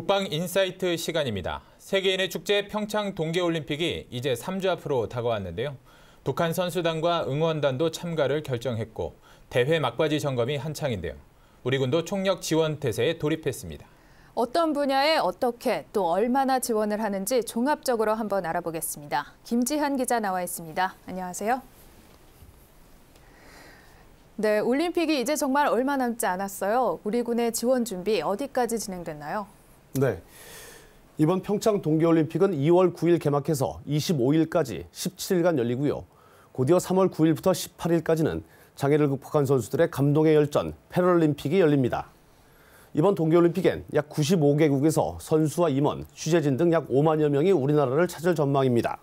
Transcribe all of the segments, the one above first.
국방 인사이트 시간입니다. 세계인의 축제 평창 동계올림픽이 이제 3주 앞으로 다가왔는데요. 북한 선수단과 응원단도 참가를 결정했고 대회 막바지 점검이 한창인데요. 우리 군도 총력 지원 태세에 돌입했습니다. 어떤 분야에 어떻게 또 얼마나 지원을 하는지 종합적으로 한번 알아보겠습니다. 김지한 기자 나와 있습니다. 안녕하세요. 네, 올림픽이 이제 정말 얼마 남지 않았어요. 우리 군의 지원 준비 어디까지 진행됐나요? 네. 이번 평창 동계올림픽은 2월 9일 개막해서 25일까지 17일간 열리고요. 곧이어 3월 9일부터 18일까지는 장애를 극복한 선수들의 감동의 열전 패럴림픽이 열립니다. 이번 동계올림픽엔 약 95개국에서 선수와 임원, 취재진 등 약 5만여 명이 우리나라를 찾을 전망입니다.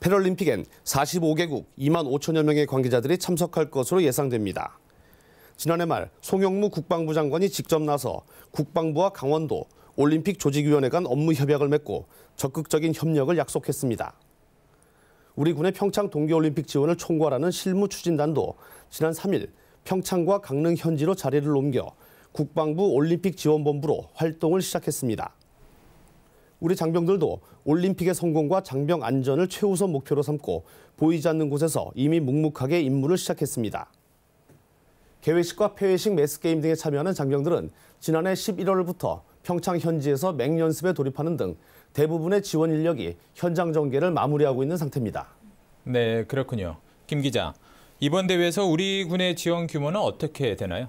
패럴림픽엔 45개국 2만 5천여 명의 관계자들이 참석할 것으로 예상됩니다. 지난해 말 송영무 국방부 장관이 직접 나서 국방부와 강원도 올림픽 조직위원회 간 업무 협약을 맺고 적극적인 협력을 약속했습니다. 우리 군의 평창 동계올림픽 지원을 총괄하는 실무 추진단도 지난 3일 평창과 강릉 현지로 자리를 옮겨 국방부 올림픽 지원본부로 활동을 시작했습니다. 우리 장병들도 올림픽의 성공과 장병 안전을 최우선 목표로 삼고 보이지 않는 곳에서 이미 묵묵하게 임무를 시작했습니다. 개회식과 폐회식, 매스게임 등에 참여하는 장병들은 지난해 11월부터 평창 현지에서 맹연습에 돌입하는 등 대부분의 지원 인력이 현장 전개를 마무리하고 있는 상태입니다. 네, 그렇군요. 김 기자, 이번 대회에서 우리 군의 지원 규모는 어떻게 되나요?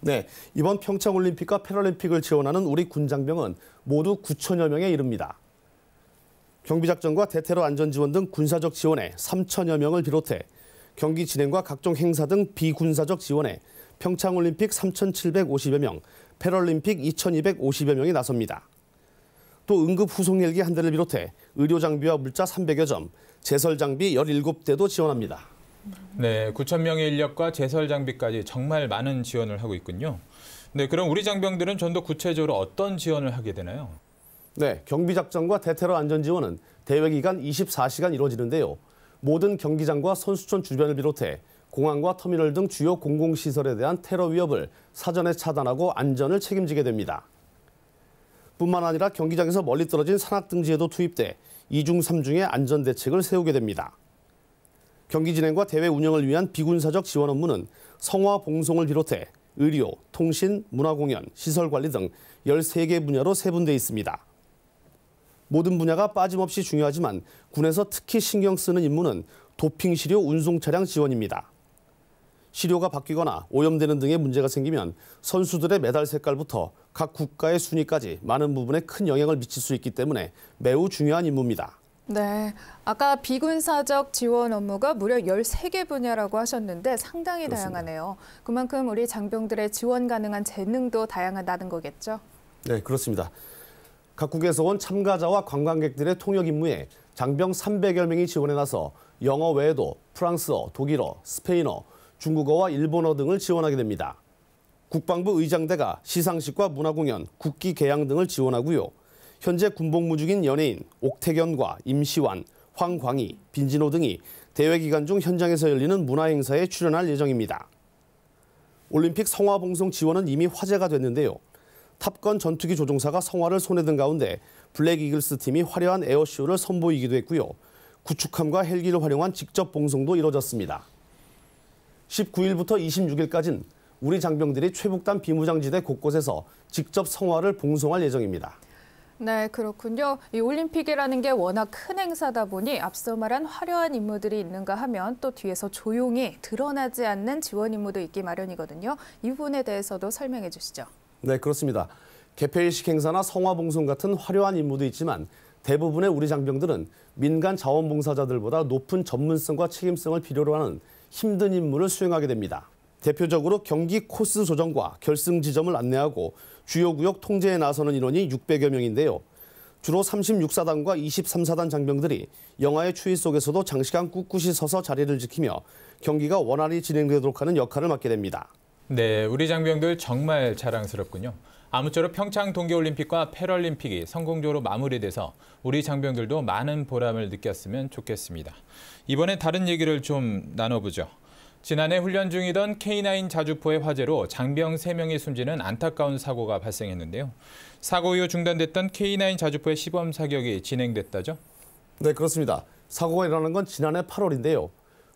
네, 이번 평창올림픽과 패럴림픽을 지원하는 우리 군 장병은 모두 9천여 명에 이릅니다. 경비작전과 대테러 안전지원 등 군사적 지원에 3천여 명을 비롯해 경기 진행과 각종 행사 등 비군사적 지원에 평창올림픽 3,750여 명, 패럴림픽 2,250여 명이 나섭니다. 또 응급 후송 헬기 한 대를 비롯해 의료 장비와 물자 300여 점, 제설 장비 17대도 지원합니다. 네, 9천 명의 인력과 제설 장비까지 정말 많은 지원을 하고 있군요. 네, 그럼 우리 장병들은 좀더 구체적으로 어떤 지원을 하게 되나요? 네, 경비 작전과 대테러 안전 지원은 대회 기간 24시간 이루어지는데요. 모든 경기장과 선수촌 주변을 비롯해 공항과 터미널 등 주요 공공시설에 대한 테러 위협을 사전에 차단하고 안전을 책임지게 됩니다. 뿐만 아니라 경기장에서 멀리 떨어진 산악등지에도 투입돼 2중 3중의 안전 대책을 세우게 됩니다. 경기 진행과 대회 운영을 위한 비군사적 지원 업무는 성화 봉송을 비롯해 의료, 통신, 문화공연, 시설관리 등 13개 분야로 세분돼 있습니다. 모든 분야가 빠짐없이 중요하지만 군에서 특히 신경 쓰는 임무는 도핑 시료 운송 차량 지원입니다. 시료가 바뀌거나 오염되는 등의 문제가 생기면 선수들의 메달 색깔부터 각 국가의 순위까지 많은 부분에 큰 영향을 미칠 수 있기 때문에 매우 중요한 임무입니다. 네, 아까 비군사적 지원 업무가 무려 13개 분야라고 하셨는데 상당히 그렇습니다. 다양하네요. 그만큼 우리 장병들의 지원 가능한 재능도 다양하다는 거겠죠? 네, 그렇습니다. 각국에서 온 참가자와 관광객들의 통역 임무에 장병 300여 명이 지원해 나서 영어 외에도 프랑스어, 독일어, 스페인어, 중국어와 일본어 등을 지원하게 됩니다. 국방부 의장대가 시상식과 문화공연, 국기 개양 등을 지원하고요. 현재 군복무 중인 연예인 옥태견과 임시완, 황광희, 빈진호 등이 대회 기간 중 현장에서 열리는 문화행사에 출연할 예정입니다. 올림픽 성화봉송 지원은 이미 화제가 됐는데요. 탑건 전투기 조종사가 성화를 손에 든 가운데 블랙 이글스 팀이 화려한 에어쇼를 선보이기도 했고요. 구축함과 헬기를 활용한 직접 봉송도 이뤄졌습니다. 19일부터 26일까지는 우리 장병들이 최북단 비무장지대 곳곳에서 직접 성화를 봉송할 예정입니다. 네, 그렇군요. 이 올림픽이라는 게 워낙 큰 행사다 보니 앞서 말한 화려한 임무들이 있는가 하면 또 뒤에서 조용히 드러나지 않는 지원 임무도 있기 마련이거든요. 이 부분에 대해서도 설명해 주시죠. 네, 그렇습니다. 개폐일식 행사나 성화봉송 같은 화려한 임무도 있지만 대부분의 우리 장병들은 민간 자원봉사자들보다 높은 전문성과 책임성을 필요로 하는 힘든 임무를 수행하게 됩니다. 대표적으로 경기 코스 조정과 결승 지점을 안내하고 주요 구역 통제에 나서는 인원이 600여 명인데요. 주로 36사단과 23사단 장병들이 영하의 추위 속에서도 장시간 꿋꿋이 서서 자리를 지키며 경기가 원활히 진행되도록 하는 역할을 맡게 됩니다. 네, 우리 장병들 정말 자랑스럽군요. 아무쪼록 평창 동계올림픽과 패럴림픽이 성공적으로 마무리돼서 우리 장병들도 많은 보람을 느꼈으면 좋겠습니다. 이번에 다른 얘기를 좀 나눠보죠. 지난해 훈련 중이던 K9 자주포의 화재로 장병 3명이 숨지는 안타까운 사고가 발생했는데요. 사고 이후 중단됐던 K9 자주포의 시범 사격이 진행됐다죠? 네, 그렇습니다. 사고가 일어난 건 지난해 8월인데요.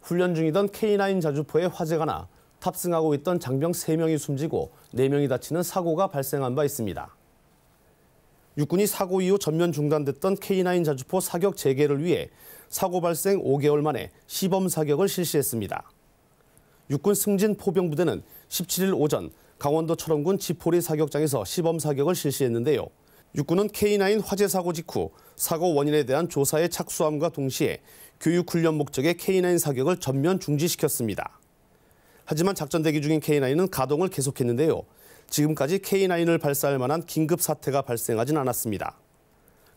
훈련 중이던 K9 자주포의 화재가 나 탑승하고 있던 장병 3명이 숨지고 4명이 다치는 사고가 발생한 바 있습니다. 육군이 사고 이후 전면 중단됐던 K9 자주포 사격 재개를 위해 사고 발생 5개월 만에 시범 사격을 실시했습니다. 육군 승진 포병부대는 17일 오전 강원도 철원군 지포리 사격장에서 시범 사격을 실시했는데요. 육군은 K9 화재 사고 직후 사고 원인에 대한 조사에 착수함과 동시에 교육 훈련 목적의 K9 사격을 전면 중지시켰습니다. 하지만 작전 대기 중인 K9은 가동을 계속했는데요. 지금까지 K9을 발사할 만한 긴급 사태가 발생하진 않았습니다.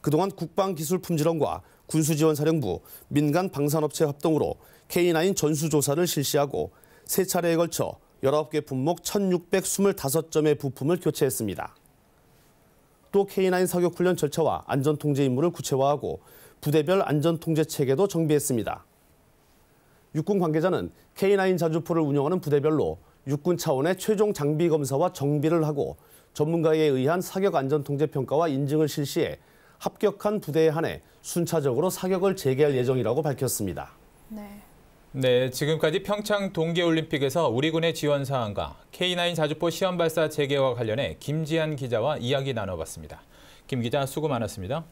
그동안 국방기술품질원과 군수지원사령부, 민간 방산업체 합동으로 K9 전수조사를 실시하고 세 차례에 걸쳐 19개 품목 1,625점의 부품을 교체했습니다. 또 K9 사격훈련 절차와 안전통제 임무를 구체화하고 부대별 안전통제 체계도 정비했습니다. 육군 관계자는 K9 자주포를 운영하는 부대별로 육군 차원의 최종 장비 검사와 정비를 하고 전문가에 의한 사격 안전 통제 평가와 인증을 실시해 합격한 부대에 한해 순차적으로 사격을 재개할 예정이라고 밝혔습니다. 네. 네, 지금까지 평창 동계올림픽에서 우리 군의 지원 사항과 K9 자주포 시험 발사 재개와 관련해 김지한 기자와 이야기 나눠봤습니다. 김 기자 수고 많았습니다.